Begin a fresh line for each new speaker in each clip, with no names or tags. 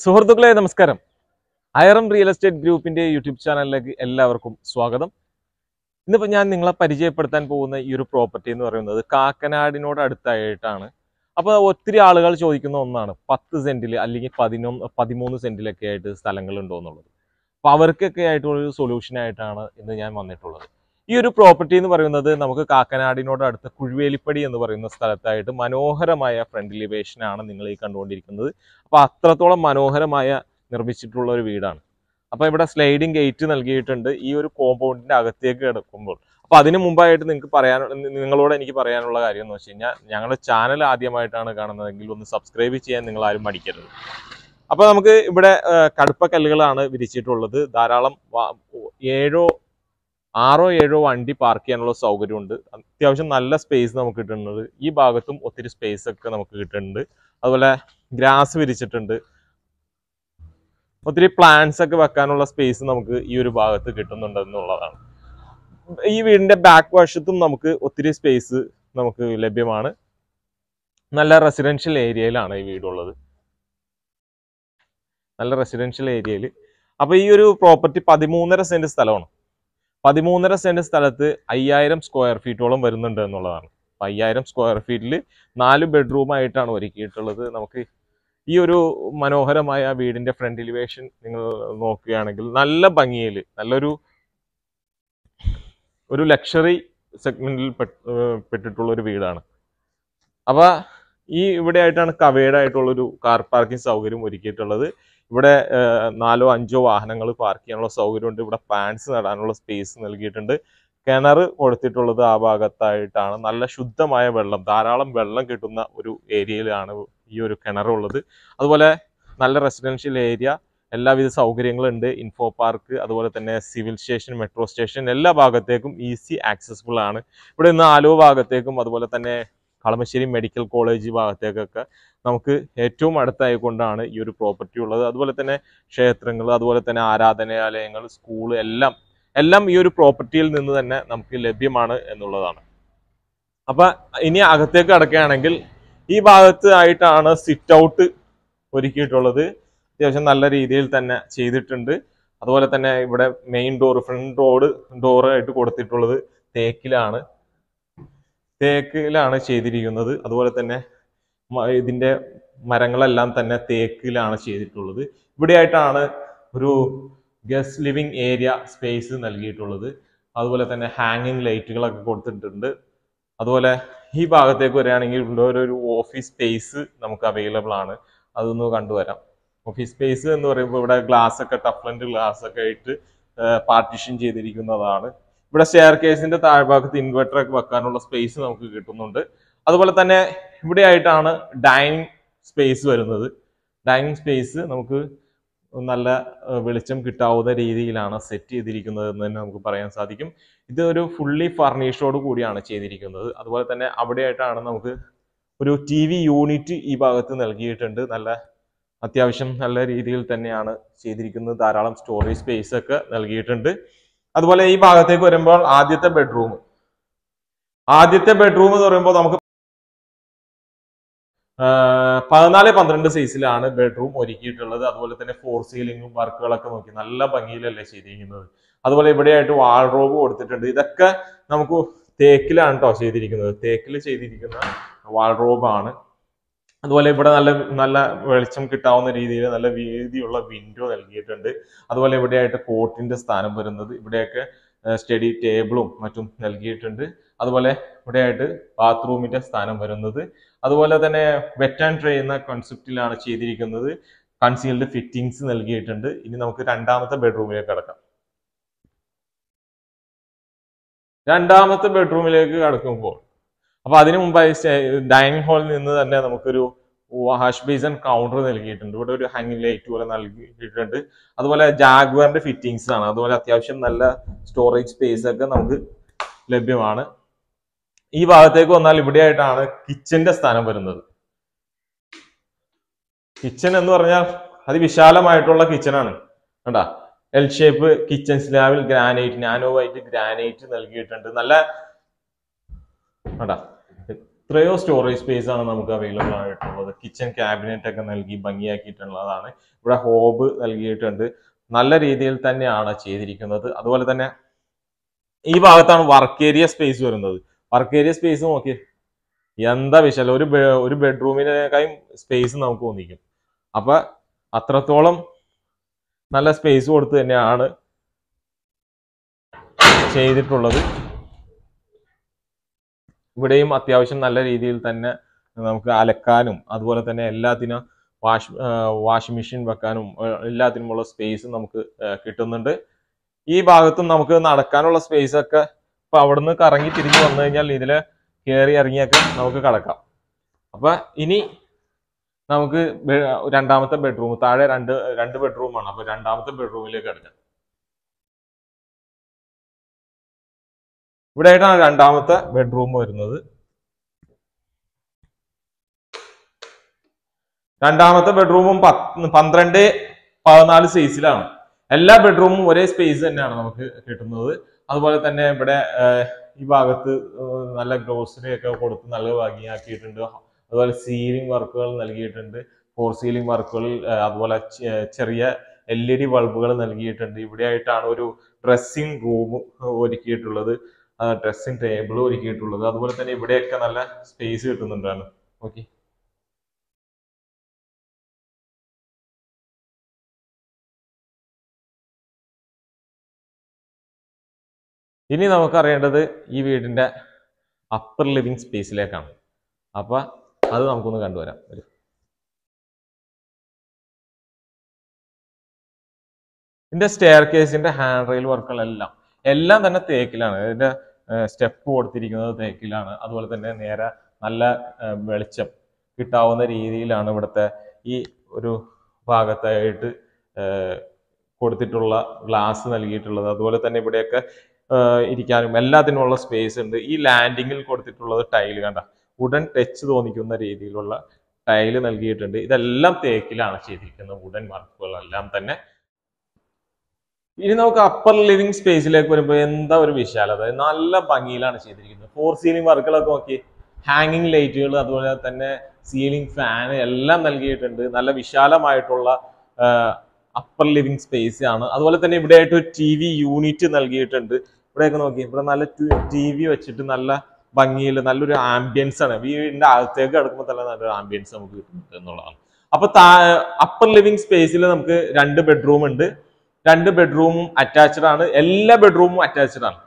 സുഹൃത്തുക്കളെ നമസ്കാരം Ayaram real estate ഗ്രൂപ്പിൻ്റെ യൂട്യൂബ് ചാനലിലേക്ക് എല്ലാവർക്കും സ്വാഗതം ഇന്നിപ്പോൾ ഞാൻ നിങ്ങളെ പരിചയപ്പെടുത്താൻ പോകുന്ന ഈ ഒരു പ്രോപ്പർട്ടി എന്ന് പറയുന്നത് കാക്കനാടിനോട് അടുത്തായിട്ടാണ് അപ്പോൾ ഒത്തിരി ആളുകൾ ചോദിക്കുന്ന ഒന്നാണ് പത്ത് സെൻറ്റിൽ അല്ലെങ്കിൽ പതിനൊന്ന് പതിമൂന്ന് സെൻറ്റിലൊക്കെ ആയിട്ട് സ്ഥലങ്ങളുണ്ടോ എന്നുള്ളത് അപ്പോൾ അവർക്കൊക്കെ ആയിട്ടുള്ളൊരു സൊല്യൂഷനായിട്ടാണ് ഇന്ന് ഞാൻ വന്നിട്ടുള്ളത് ഈ ഒരു പ്രോപ്പർട്ടി എന്ന് പറയുന്നത് നമുക്ക് കാക്കനാടിനോട് അടുത്ത കുഴുവേലിപ്പടി എന്ന് പറയുന്ന സ്ഥലത്തായിട്ട് മനോഹരമായ ഫ്രണ്ട് ലിവേഷൻ ആണ് നിങ്ങൾ ഈ കണ്ടുകൊണ്ടിരിക്കുന്നത് അപ്പൊ അത്രത്തോളം മനോഹരമായ നിർമ്മിച്ചിട്ടുള്ള ഒരു വീടാണ് അപ്പൊ ഇവിടെ സ്ലൈഡിംഗ് ഗേറ്റ് നൽകിയിട്ടുണ്ട് ഈ ഒരു കോമ്പൗണ്ടിന്റെ അകത്തേക്ക് കിടക്കുമ്പോൾ അപ്പൊ അതിന് മുമ്പായിട്ട് നിങ്ങൾക്ക് പറയാൻ നിങ്ങളോട് എനിക്ക് പറയാനുള്ള കാര്യം എന്ന് വെച്ച് കഴിഞ്ഞാൽ ഞങ്ങളുടെ ചാനൽ ആദ്യമായിട്ടാണ് കാണുന്നതെങ്കിൽ ഒന്ന് സബ്സ്ക്രൈബ് ചെയ്യാൻ നിങ്ങൾ ആരും മടിക്കരുത് അപ്പൊ നമുക്ക് ഇവിടെ കടുപ്പക്കല്ലുകളാണ് വിരിച്ചിട്ടുള്ളത് ധാരാളം ഏഴോ ആറോ ഏഴോ വണ്ടി പാർക്ക് ചെയ്യാനുള്ള സൗകര്യമുണ്ട് അത്യാവശ്യം നല്ല സ്പേസ് നമുക്ക് കിട്ടുന്നുണ്ട് ഈ ഭാഗത്തും ഒത്തിരി സ്പേസ് ഒക്കെ നമുക്ക് കിട്ടുന്നുണ്ട് അതുപോലെ ഗ്രാസ് വിരിച്ചിട്ടുണ്ട് ഒത്തിരി പ്ലാന്റ്സ് ഒക്കെ വെക്കാനുള്ള സ്പേസ് നമുക്ക് ഈ ഒരു ഭാഗത്ത് കിട്ടുന്നുണ്ട് എന്നുള്ളതാണ് ഈ വീടിന്റെ ബാക്ക് വശത്തും നമുക്ക് ഒത്തിരി സ്പേസ് നമുക്ക് ലഭ്യമാണ് നല്ല റെസിഡൻഷ്യൽ ഏരിയയിലാണ് ഈ വീടുള്ളത് നല്ല റെസിഡൻഷ്യൽ ഏരിയയിൽ അപ്പോൾ ഈ ഒരു പ്രോപ്പർട്ടി പതിമൂന്നര സെന്റ് സ്ഥലമാണ് പതിമൂന്നര സെന്റ് സ്ഥലത്ത് അയ്യായിരം സ്ക്വയർ ഫീറ്റോളം വരുന്നുണ്ട് എന്നുള്ളതാണ് അപ്പം അയ്യായിരം സ്ക്വയർ ഫീറ്റിൽ നാല് ബെഡ്റൂമായിട്ടാണ് ഒരുക്കിയിട്ടുള്ളത് നമുക്ക് ഈ ഒരു മനോഹരമായ വീടിൻ്റെ ഫ്രണ്ട് എലിവേഷൻ നിങ്ങൾ നോക്കുകയാണെങ്കിൽ നല്ല ഭംഗിയിൽ നല്ലൊരു ഒരു ലക്ഷറി സെഗ്മെന്റിൽ പെട്ടിട്ടുള്ള ഒരു വീടാണ് അപ്പോൾ ഈ ഇവിടെ ആയിട്ടാണ് കവേഡ് കാർ പാർക്കിംഗ് സൗകര്യം ഒരുക്കിയിട്ടുള്ളത് ഇവിടെ നാലോ അഞ്ചോ വാഹനങ്ങൾ പാർക്ക് ചെയ്യാനുള്ള സൗകര്യമുണ്ട് ഇവിടെ പാൻസ് നടാനുള്ള സ്പേസ് നൽകിയിട്ടുണ്ട് കിണർ കൊടുത്തിട്ടുള്ളത് ആ ഭാഗത്തായിട്ടാണ് നല്ല ശുദ്ധമായ വെള്ളം ധാരാളം വെള്ളം കിട്ടുന്ന ഒരു ഏരിയയിലാണ് ഈ ഒരു കിണറുള്ളത് അതുപോലെ നല്ല റെസിഡൻഷ്യൽ ഏരിയ എല്ലാവിധ സൗകര്യങ്ങളും ഉണ്ട് ഇൻഫോ പാർക്ക് അതുപോലെ തന്നെ സിവിൽ സ്റ്റേഷൻ മെട്രോ സ്റ്റേഷൻ എല്ലാ ഭാഗത്തേക്കും ഈസി ആക്സസിബിൾ ആണ് ഇവിടെ നിന്ന് ആലുവ ഭാഗത്തേക്കും അതുപോലെ തന്നെ കളമശ്ശേരി മെഡിക്കൽ കോളേജ് ഭാഗത്തേക്കൊക്കെ നമുക്ക് ഏറ്റവും അടുത്തായി കൊണ്ടാണ് ഈ ഒരു പ്രോപ്പർട്ടി ഉള്ളത് അതുപോലെ തന്നെ ക്ഷേത്രങ്ങൾ അതുപോലെ തന്നെ ആരാധനാലയങ്ങൾ സ്കൂൾ എല്ലാം എല്ലാം ഈ ഒരു പ്രോപ്പർട്ടിയിൽ നിന്ന് തന്നെ നമുക്ക് ലഭ്യമാണ് എന്നുള്ളതാണ് അപ്പൊ ഇനി അകത്തേക്ക് അടക്കുകയാണെങ്കിൽ ഈ ഭാഗത്ത് ആയിട്ടാണ് സിറ്റ് ഔട്ട് ഒരുക്കിയിട്ടുള്ളത് അത്യാവശ്യം നല്ല രീതിയിൽ തന്നെ ചെയ്തിട്ടുണ്ട് അതുപോലെ തന്നെ ഇവിടെ മെയിൻ ഡോർ ഫ്രണ്ട് ഡോർ ഡോറായിട്ട് കൊടുത്തിട്ടുള്ളത് തേക്കിലാണ് തേക്കിലാണ് ചെയ്തിരിക്കുന്നത് അതുപോലെ തന്നെ ഇതിൻ്റെ മരങ്ങളെല്ലാം തന്നെ തേക്കിലാണ് ചെയ്തിട്ടുള്ളത് ഇവിടെയായിട്ടാണ് ഒരു ഗസ്റ്റ് ലിവിങ് ഏരിയ സ്പേസ് നൽകിയിട്ടുള്ളത് അതുപോലെ തന്നെ ഹാങ്ങിങ് ലൈറ്റുകളൊക്കെ കൊടുത്തിട്ടുണ്ട് അതുപോലെ ഈ ഭാഗത്തേക്ക് വരികയാണെങ്കിൽ ഒരു ഓഫീസ് സ്പേസ് നമുക്ക് അവൈലബിൾ ആണ് അതൊന്ന് കണ്ടുവരാം ഓഫീസ് സ്പേസ് എന്ന് പറയുമ്പോൾ ഇവിടെ ഗ്ലാസ് ഒക്കെ ടഫ്ലൻറ്റ് ഗ്ലാസ് ഒക്കെ ആയിട്ട് പാർട്ടിഷൻ ചെയ്തിരിക്കുന്നതാണ് ഇവിടെ സ്റ്റെയർ കേസിന്റെ താഴ്ഭാഗത്ത് ഇൻവെർട്ടർ ഒക്കെ വെക്കാനുള്ള സ്പേസ് നമുക്ക് കിട്ടുന്നുണ്ട് അതുപോലെ തന്നെ ഇവിടെ ആയിട്ടാണ് ഡൈനിങ് സ്പേസ് വരുന്നത് ഡൈനിങ് സ്പേസ് നമുക്ക് നല്ല വെളിച്ചം കിട്ടാവുന്ന രീതിയിലാണ് സെറ്റ് ചെയ്തിരിക്കുന്നത് എന്ന് തന്നെ നമുക്ക് പറയാൻ സാധിക്കും ഇത് ഒരു ഫുള്ളി ഫർണിഷോട് കൂടിയാണ് ചെയ്തിരിക്കുന്നത് അതുപോലെ തന്നെ അവിടെയായിട്ടാണ് നമുക്ക് ഒരു ടി വി യൂണിറ്റ് ഈ ഭാഗത്ത് നൽകിയിട്ടുണ്ട് നല്ല അത്യാവശ്യം നല്ല രീതിയിൽ തന്നെയാണ് ചെയ്തിരിക്കുന്നത് ധാരാളം സ്റ്റോറേജ് സ്പേസ് ഒക്കെ നൽകിയിട്ടുണ്ട് അതുപോലെ ഈ ഭാഗത്തേക്ക് വരുമ്പോൾ ആദ്യത്തെ ബെഡ്റൂം ആദ്യത്തെ ബെഡ്റൂം എന്ന് പറയുമ്പോൾ നമുക്ക് പതിനാല് പന്ത്രണ്ട് സൈസിലാണ് ബെഡ്റൂം ഒരുക്കിയിട്ടുള്ളത് അതുപോലെ തന്നെ ഫോർ സീലിങ്ങും വർക്കുകളൊക്കെ നോക്കി നല്ല ഭംഗിയിലല്ലേ ചെയ്തിരിക്കുന്നത് അതുപോലെ ഇവിടെയായിട്ട് വാൾറോബ് കൊടുത്തിട്ടുണ്ട് ഇതൊക്കെ നമുക്ക് തേക്കിലാണ് കേട്ടോ ചെയ്തിരിക്കുന്നത് തേക്കിൽ ചെയ്തിരിക്കുന്ന വാൾറോബാണ് അതുപോലെ ഇവിടെ നല്ല നല്ല വെളിച്ചം കിട്ടാവുന്ന രീതിയിൽ നല്ല വീതിയുള്ള വിൻഡോ നൽകിയിട്ടുണ്ട് അതുപോലെ ഇവിടെയായിട്ട് കോട്ടിന്റെ സ്ഥാനം വരുന്നത് ഇവിടെയൊക്കെ സ്റ്റഡി ടേബിളും മറ്റും നൽകിയിട്ടുണ്ട് അതുപോലെ ഇവിടെയായിട്ട് ബാത്റൂമിന്റെ സ്ഥാനം വരുന്നത് അതുപോലെ തന്നെ വെറ്റ് ആൻഡ് ഡ്രൈ എന്ന കൺസെപ്റ്റിലാണ് ചെയ്തിരിക്കുന്നത് കൺസീൽഡ് ഫിറ്റിംഗ്സ് നൽകിയിട്ടുണ്ട് ഇനി നമുക്ക് രണ്ടാമത്തെ ബെഡ്റൂമിലേക്ക് കടക്കാം രണ്ടാമത്തെ ബെഡ്റൂമിലേക്ക് കടക്കുമ്പോൾ അപ്പൊ അതിനു മുമ്പായി ഡൈനിങ് ഹാളിൽ നിന്ന് തന്നെ നമുക്കൊരു വാഷ് ബേസൺ കൗണ്ടർ നൽകിയിട്ടുണ്ട് ഇവിടെ ഒരു ഹാങ്ങിങ് ലൈറ്റ് പോലെ നൽകിയിട്ടുണ്ട് അതുപോലെ ജാഗ്വറിന്റെ ഫിറ്റിംഗ്സ് ആണ് അതുപോലെ അത്യാവശ്യം നല്ല സ്റ്റോറേജ് സ്പേസ് ഒക്കെ നമുക്ക് ലഭ്യമാണ് ഈ ഭാഗത്തേക്ക് വന്നാൽ ഇവിടെയായിട്ടാണ് കിച്ചന്റെ സ്ഥാനം വരുന്നത് കിച്ചൻ എന്ന് പറഞ്ഞാൽ അതിവിശാലമായിട്ടുള്ള ആണ് കണ്ടാ എൽ ഷേപ്പ് കിച്ചൻ സ്ലാബിൽ ഗ്രാനൈറ്റ് നാനോ വൈറ്റ് ഗ്രാനൈറ്റ് നൽകിയിട്ടുണ്ട് നല്ല കേട്ടാ എത്രയോ സ്റ്റോറേജ് സ്പേസ് ആണ് നമുക്ക് അവൈലബിൾ ആയിട്ടുള്ളത് കിച്ചൺ ക്യാബിനറ്റ് ഒക്കെ നൽകി ഭംഗിയാക്കിയിട്ടുള്ളതാണ് ഇവിടെ ഹോബ് നൽകിയിട്ടുണ്ട് നല്ല രീതിയിൽ തന്നെയാണ് ചെയ്തിരിക്കുന്നത് അതുപോലെ തന്നെ ഈ ഭാഗത്താണ് വർക്ക് ഏരിയ സ്പേസ് വരുന്നത് വർക്ക് ഏരിയ സ്പേസ് നോക്കി എന്താ വിശാല ഒരു ഒരു ബെഡ്റൂമിനേക്കായും സ്പേസ് നമുക്ക് തോന്നിക്കും അപ്പൊ അത്രത്തോളം നല്ല സ്പേസ് കൊടുത്ത് തന്നെയാണ് ചെയ്തിട്ടുള്ളത് ഇവിടെയും അത്യാവശ്യം നല്ല രീതിയിൽ തന്നെ നമുക്ക് അലക്കാനും അതുപോലെ തന്നെ എല്ലാത്തിനും വാഷ് വാഷിംഗ് മെഷീൻ വെക്കാനും എല്ലാത്തിനുമുള്ള സ്പേസ് നമുക്ക് കിട്ടുന്നുണ്ട് ഈ ഭാഗത്തും നമുക്ക് നടക്കാനുള്ള സ്പേസ് ഒക്കെ ഇപ്പൊ അവിടുന്ന് കറങ്ങി തിരിഞ്ഞ് വന്നു കഴിഞ്ഞാൽ ഇതിൽ കയറി ഇറങ്ങിയൊക്കെ നമുക്ക് കിടക്കാം അപ്പൊ ഇനി നമുക്ക് രണ്ടാമത്തെ ബെഡ്റൂം താഴെ രണ്ട് രണ്ട് ബെഡ്റൂമാണ് അപ്പൊ രണ്ടാമത്തെ ബെഡ്റൂമിലേക്ക് കിടക്കാം ഇവിടെ ആയിട്ടാണ് രണ്ടാമത്തെ ബെഡ്റൂം വരുന്നത് രണ്ടാമത്തെ ബെഡ്റൂമും പന്ത്രണ്ട് പതിനാല് സൈസിലാണ് എല്ലാ ബെഡ്റൂമും ഒരേ സ്പേസ് തന്നെയാണ് നമുക്ക് കിട്ടുന്നത് അതുപോലെ തന്നെ ഇവിടെ ഈ ഭാഗത്ത് നല്ല ഗ്രോസറി ഒക്കെ കൊടുത്ത് നല്ല ഭംഗിയാക്കിയിട്ടുണ്ട് അതുപോലെ സീലിംഗ് വർക്കുകൾ നൽകിയിട്ടുണ്ട് ഫോർ സീലിംഗ് വർക്കുകൾ അതുപോലെ ചെറിയ എൽ ഇ ഡി ബൾബുകൾ നൽകിയിട്ടുണ്ട് ആയിട്ടാണ് ഒരു ഡ്രസ്സിംഗ് റൂം ഒരുക്കിയിട്ടുള്ളത് ഡ്രസ്സിംഗ് ടേബിൾ ഒരുക്കിയിട്ടുള്ളത് അതുപോലെ തന്നെ ഇവിടെയൊക്കെ നല്ല സ്പേസ് കിട്ടുന്നുണ്ടാണ് ഓക്കെ ഇനി നമുക്കറിയേണ്ടത് ഈ വീടിൻ്റെ അപ്പർ ലിവിങ് സ്പേസിലേക്കാണ് അപ്പോൾ അത് നമുക്കൊന്ന് കണ്ടുവരാം ഒരു ഇതിൻ്റെ സ്റ്റെയർ കേസിൻ്റെ ഹാൻഡ് റെയിൽ വർക്കുകളെല്ലാം എല്ലാം തന്നെ തേക്കിലാണ് ഇതിൻ്റെ സ്റ്റെപ്പ് കൊടുത്തിരിക്കുന്നത് തേക്കിലാണ് അതുപോലെ തന്നെ നേരെ നല്ല വെളിച്ചം കിട്ടാവുന്ന രീതിയിലാണ് ഇവിടുത്തെ ഈ ഒരു ഭാഗത്തായിട്ട് കൊടുത്തിട്ടുള്ള ഗ്ലാസ് നൽകിയിട്ടുള്ളത് അതുപോലെ തന്നെ ഇവിടെയൊക്കെ ഇരിക്കാനും എല്ലാത്തിനുമുള്ള സ്പേസ് ഉണ്ട് ഈ ലാൻഡിങ്ങിൽ കൊടുത്തിട്ടുള്ളത് ടൈല് കണ്ട ഉടൻ ടച്ച് തോന്നിക്കുന്ന രീതിയിലുള്ള ടൈല് നൽകിയിട്ടുണ്ട് ഇതെല്ലാം തേക്കിലാണ് ചെയ്തിരിക്കുന്നത് ഉടൻ വർക്കുകളെല്ലാം തന്നെ ഇനി നമുക്ക് അപ്പർ ലിവിംഗ് സ്പേസിലേക്ക് വരുമ്പോൾ എന്താ ഒരു വിശാലത നല്ല ഭംഗിയിലാണ് ചെയ്തിരിക്കുന്നത് ഫോർ സീലിംഗ് വർക്കുകളൊക്കെ നോക്കി ഹാങ്ങിങ് ലൈറ്റുകൾ അതുപോലെ തന്നെ സീലിംഗ് ഫാൻ എല്ലാം നൽകിയിട്ടുണ്ട് നല്ല വിശാലമായിട്ടുള്ള അപ്പർ ലിവിംഗ് സ്പേസ് ആണ് അതുപോലെ തന്നെ ഇവിടെ ആയിട്ട് ഒരു ടി വി യൂണിറ്റ് നൽകിയിട്ടുണ്ട് ഇവിടെയൊക്കെ നോക്കി ഇവിടെ നല്ല ടി വി വെച്ചിട്ട് നല്ല ഭംഗിയിൽ നല്ലൊരു ആംബിയൻസ് ആണ് വീടിന്റെ അകത്തേക്ക് കിടക്കുമ്പോൾ തന്നെ നല്ലൊരു ആംബിയൻസ് നമുക്ക് കിട്ടുന്നുണ്ട് എന്നുള്ളതാണ് അപ്പൊ അപ്പർ ലിവിംഗ് സ്പേസിൽ നമുക്ക് രണ്ട് ബെഡ്റൂം ഉണ്ട് രണ്ട് ബെഡ്റൂമും അറ്റാച്ച്ഡ് ആണ് എല്ലാ ബെഡ്റൂമും അറ്റാച്ച്ഡ് ആണ്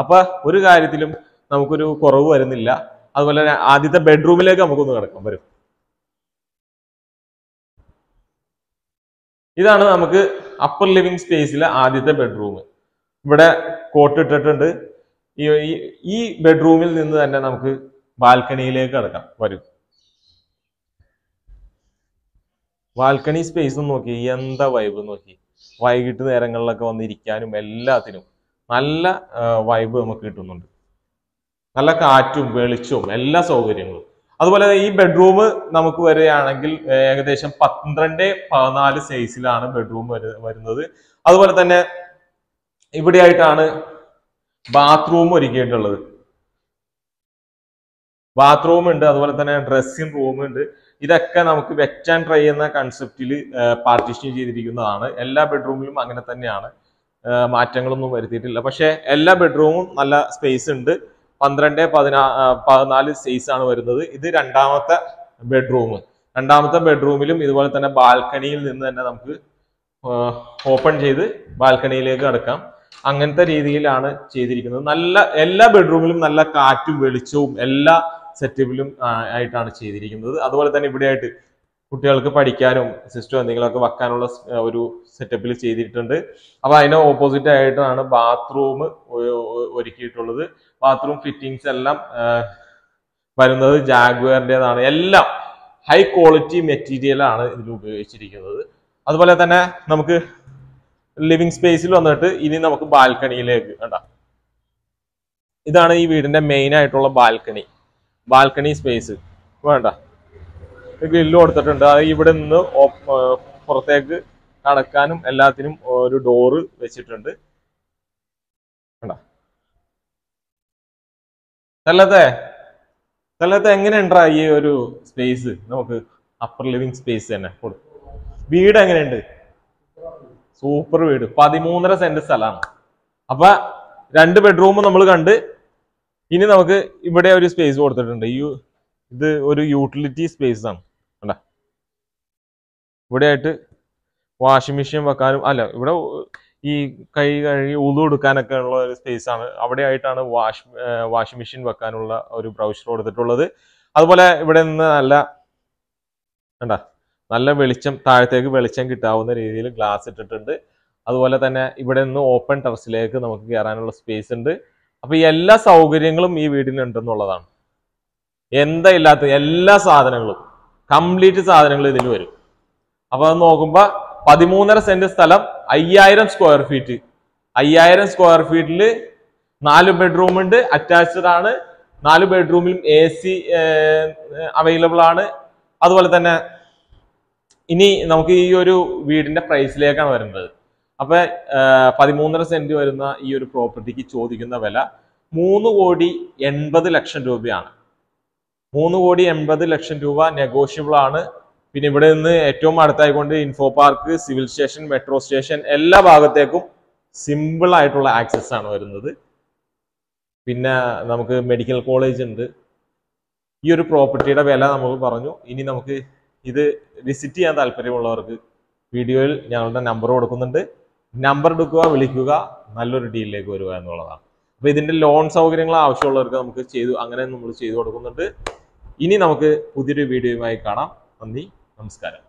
അപ്പൊ ഒരു കാര്യത്തിലും നമുക്കൊരു കുറവ് വരുന്നില്ല അതുപോലെ തന്നെ ആദ്യത്തെ ബെഡ്റൂമിലേക്ക് നമുക്കൊന്ന് കിടക്കാം വരും ഇതാണ് നമുക്ക് അപ്പർ ലിവിംഗ് സ്പേസിലെ ആദ്യത്തെ ബെഡ്റൂം ഇവിടെ കോട്ട് ഇട്ടിട്ടുണ്ട് ഈ ഈ ബെഡ്റൂമിൽ നിന്ന് തന്നെ നമുക്ക് ബാൽക്കണിയിലേക്ക് കിടക്കാം വരും ബാൽക്കണി സ്പേസ് നോക്കി എന്താ വൈബ് നോക്കി വൈകിട്ട് നേരങ്ങളിലൊക്കെ വന്നിരിക്കാനും എല്ലാത്തിനും നല്ല വൈബ് നമുക്ക് കിട്ടുന്നുണ്ട് നല്ല കാറ്റും വെളിച്ചവും എല്ലാ സൗകര്യങ്ങളും അതുപോലെ ഈ ബെഡ്റൂം നമുക്ക് വരികയാണെങ്കിൽ ഏകദേശം പന്ത്രണ്ട് പതിനാല് സൈസിലാണ് ബെഡ്റൂം വരുന്നത് അതുപോലെ തന്നെ ഇവിടെയായിട്ടാണ് ബാത്റൂം ഒരുക്കിയിട്ടുള്ളത് ബാത്റൂം ഉണ്ട് അതുപോലെ തന്നെ ഡ്രസ്സിംഗ് റൂം ഉണ്ട് ഇതൊക്കെ നമുക്ക് വെക്കാൻ ട്രൈ എന്ന കൺസെപ്റ്റിൽ പാർട്ടീഷൻ ചെയ്തിരിക്കുന്നതാണ് എല്ലാ ബെഡ്റൂമിലും അങ്ങനെ തന്നെയാണ് മാറ്റങ്ങളൊന്നും വരുത്തിയിട്ടില്ല പക്ഷേ എല്ലാ ബെഡ്റൂമും നല്ല സ്പേസ് ഉണ്ട് പന്ത്രണ്ട് പതിനാ പതിനാല് സൈസ് ആണ് വരുന്നത് ഇത് രണ്ടാമത്തെ ബെഡ്റൂം രണ്ടാമത്തെ ബെഡ്റൂമിലും ഇതുപോലെ തന്നെ ബാൽക്കണിയിൽ നിന്ന് തന്നെ നമുക്ക് ഓപ്പൺ ചെയ്ത് ബാൽക്കണിയിലേക്ക് കടക്കാം അങ്ങനത്തെ രീതിയിലാണ് ചെയ്തിരിക്കുന്നത് നല്ല എല്ലാ ബെഡ്റൂമിലും നല്ല കാറ്റും വെളിച്ചവും എല്ലാ സെറ്റപ്പിലും ആയിട്ടാണ് ചെയ്തിരിക്കുന്നത് അതുപോലെ തന്നെ ആയിട്ട് കുട്ടികൾക്ക് പഠിക്കാനും സിസ്റ്റം എന്തെങ്കിലുമൊക്കെ വെക്കാനുള്ള ഒരു സെറ്റപ്പിൽ ചെയ്തിട്ടുണ്ട് അപ്പോൾ അതിന് ഓപ്പോസിറ്റ് ആയിട്ടാണ് ബാത്റൂം ഒരുക്കിയിട്ടുള്ളത് ബാത്റൂം ഫിറ്റിങ്സ് എല്ലാം വരുന്നത് ജാഗ്വറിൻ്റെതാണ് എല്ലാം ഹൈ ക്വാളിറ്റി മെറ്റീരിയൽ ആണ് ഇതിൽ ഉപയോഗിച്ചിരിക്കുന്നത് അതുപോലെ തന്നെ നമുക്ക് ലിവിങ് സ്പേസിൽ വന്നിട്ട് ഇനി നമുക്ക് ബാൽക്കണിയിലേക്ക് കണ്ട ഇതാണ് ഈ വീടിന്റെ മെയിൻ ആയിട്ടുള്ള ബാൽക്കണി ബാൽക്കണി സ്പേസ് വേണ്ട ഗ്രില്ല് കൊടുത്തിട്ടുണ്ട് അത് ഇവിടെ നിന്ന് പുറത്തേക്ക് കടക്കാനും എല്ലാത്തിനും ഒരു ഡോറ് വെച്ചിട്ടുണ്ട് സ്ഥലത്തെ സ്ഥലത്തെ സ്ഥലത്ത് എങ്ങനെ ഉണ്ടാ ഈ ഒരു സ്പേസ് നമുക്ക് അപ്പർ ലിവിങ് സ്പേസ് തന്നെ വീട് എങ്ങനെയുണ്ട് സൂപ്പർ വീട് പതിമൂന്നര സെന്റ് സ്ഥലമാണ് അപ്പൊ രണ്ട് ബെഡ്റൂം നമ്മൾ കണ്ട് ഇനി നമുക്ക് ഇവിടെ ഒരു സ്പേസ് കൊടുത്തിട്ടുണ്ട് ഈ ഇത് ഒരു യൂട്ടിലിറ്റി സ്പേസ് ആണ് കണ്ട ഇവിടെയായിട്ട് വാഷിംഗ് മെഷീൻ വെക്കാനും അല്ല ഇവിടെ ഈ കൈ കഴുകി ഉളു കൊടുക്കാനൊക്കെ ഉള്ള ഒരു സ്പേസ് ആണ് അവിടെ ആയിട്ടാണ് വാഷ് വാഷിംഗ് മെഷീൻ വെക്കാനുള്ള ഒരു ബ്രൗഷർ കൊടുത്തിട്ടുള്ളത് അതുപോലെ ഇവിടെ നിന്ന് നല്ല കണ്ട നല്ല വെളിച്ചം താഴത്തേക്ക് വെളിച്ചം കിട്ടാവുന്ന രീതിയിൽ ഗ്ലാസ് ഇട്ടിട്ടുണ്ട് അതുപോലെ തന്നെ ഇവിടെ നിന്ന് ഓപ്പൺ ടെറസിലേക്ക് നമുക്ക് കയറാനുള്ള സ്പേസ് ഉണ്ട് അപ്പൊ ഈ എല്ലാ സൗകര്യങ്ങളും ഈ വീടിനുണ്ടെന്നുള്ളതാണ് എന്താ ഇല്ലാത്ത എല്ലാ സാധനങ്ങളും കംപ്ലീറ്റ് സാധനങ്ങൾ ഇതിൽ വരും അപ്പൊ അത് നോക്കുമ്പോൾ പതിമൂന്നര സെന്റ് സ്ഥലം അയ്യായിരം സ്ക്വയർ ഫീറ്റ് അയ്യായിരം സ്ക്വയർ ഫീറ്റിൽ നാല് ബെഡ്റൂം ഉണ്ട് അറ്റാച്ച്ഡ് ആണ് നാല് ബെഡ്റൂമിലും എ സി അവൈലബിൾ ആണ് അതുപോലെ തന്നെ ഇനി നമുക്ക് ഈ ഒരു വീടിന്റെ പ്രൈസിലേക്കാണ് വരുന്നത് അപ്പോൾ പതിമൂന്നര സെന്റ് വരുന്ന ഈ ഒരു പ്രോപ്പർട്ടിക്ക് ചോദിക്കുന്ന വില മൂന്ന് കോടി എൺപത് ലക്ഷം രൂപയാണ് മൂന്ന് കോടി എൺപത് ലക്ഷം രൂപ നെഗോഷ്യബിൾ ആണ് പിന്നെ ഇവിടെ നിന്ന് ഏറ്റവും അടുത്തായിക്കൊണ്ട് Info Park civil station metro station എല്ലാ ഭാഗത്തേക്കും സിമ്പിൾ ആയിട്ടുള്ള ആക്സസ് ആണ് വരുന്നത് പിന്നെ നമുക്ക് മെഡിക്കൽ കോളേജ് ഉണ്ട് ഈ ഒരു പ്രോപ്പർട്ടിയുടെ വില നമ്മൾ പറഞ്ഞു ഇനി നമുക്ക് ഇത് വിസിറ്റ് ചെയ്യാൻ താല്പര്യമുള്ളവർക്ക് വീഡിയോയിൽ ഞങ്ങളുടെ നമ്പർ കൊടുക്കുന്നുണ്ട് നമ്പർ എടുക്കുക വിളിക്കുക നല്ലൊരു ഡീലിലേക്ക് വരിക എന്നുള്ളതാണ് അപ്പോൾ ഇതിന്റെ ലോൺ സൗകര്യങ്ങൾ ആവശ്യമുള്ളവർക്ക് നമുക്ക് ചെയ്തു അങ്ങനെ നമ്മൾ ചെയ്തു കൊടുക്കുന്നുണ്ട് ഇനി നമുക്ക് പുതിയൊരു വീഡിയോയുമായി കാണാം നന്ദി നമസ്കാരം